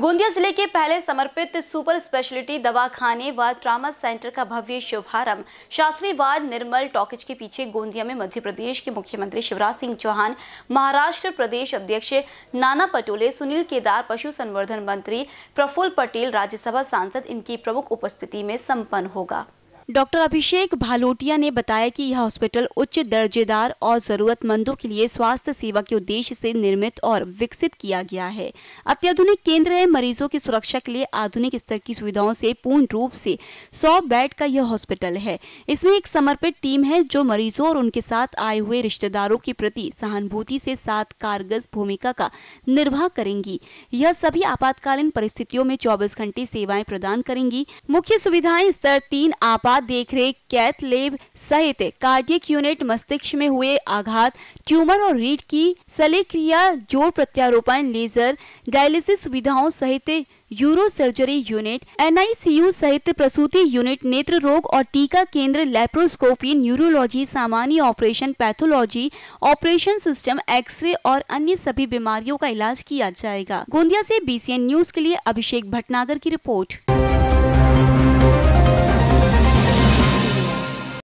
गोंदिया जिले के पहले समर्पित सुपर स्पेशलिटी दवाखाने व ट्रामा सेंटर का भव्य शुभारंभ शास्त्री वाद निर्मल टॉकेज के पीछे गोंदिया में मध्य प्रदेश के मुख्यमंत्री शिवराज सिंह चौहान महाराष्ट्र प्रदेश अध्यक्ष नाना पटोले सुनील केदार पशु संवर्धन मंत्री प्रफुल्ल पटेल राज्यसभा सांसद इनकी प्रमुख उपस्थिति में सम्पन्न होगा डॉक्टर अभिषेक भालोटिया ने बताया कि यह हॉस्पिटल उच्च दर्जेदार और जरूरतमंदों के लिए स्वास्थ्य सेवा के उद्देश्य से निर्मित और विकसित किया गया है अत्याधुनिक केंद्र है मरीजों की सुरक्षा के लिए आधुनिक स्तर की सुविधाओं से पूर्ण रूप से 100 बेड का यह हॉस्पिटल है इसमें एक समर्पित टीम है जो मरीजों और उनके साथ आए हुए रिश्तेदारों के प्रति सहानुभूति से साथ कारगज भूमिका का निर्वाह करेंगी यह सभी आपातकालीन परिस्थितियों में चौबीस घंटे सेवाएं प्रदान करेंगी मुख्य सुविधाएं स्तर तीन आपात देख देखरेख कैथ लेब सहित कार्डियक यूनिट मस्तिष्क में हुए आघात ट्यूमर और रीढ़ की सलेक्रिया जोड़ प्रत्यारोपण लेजर डायलिसिस सुविधाओं सहित यूरो सर्जरी यूनिट एनआईसीयू सहित प्रसूति यूनिट नेत्र रोग और टीका केंद्र लेप्रोस्कोपी न्यूरोलॉजी सामान्य operation pathology operation system X ray और अन्य सभी बीमारियों का इलाज किया जाएगा गोंदिया से बीसीएन न्यूज के लिए अभिषेक भटनागर की रिपोर्ट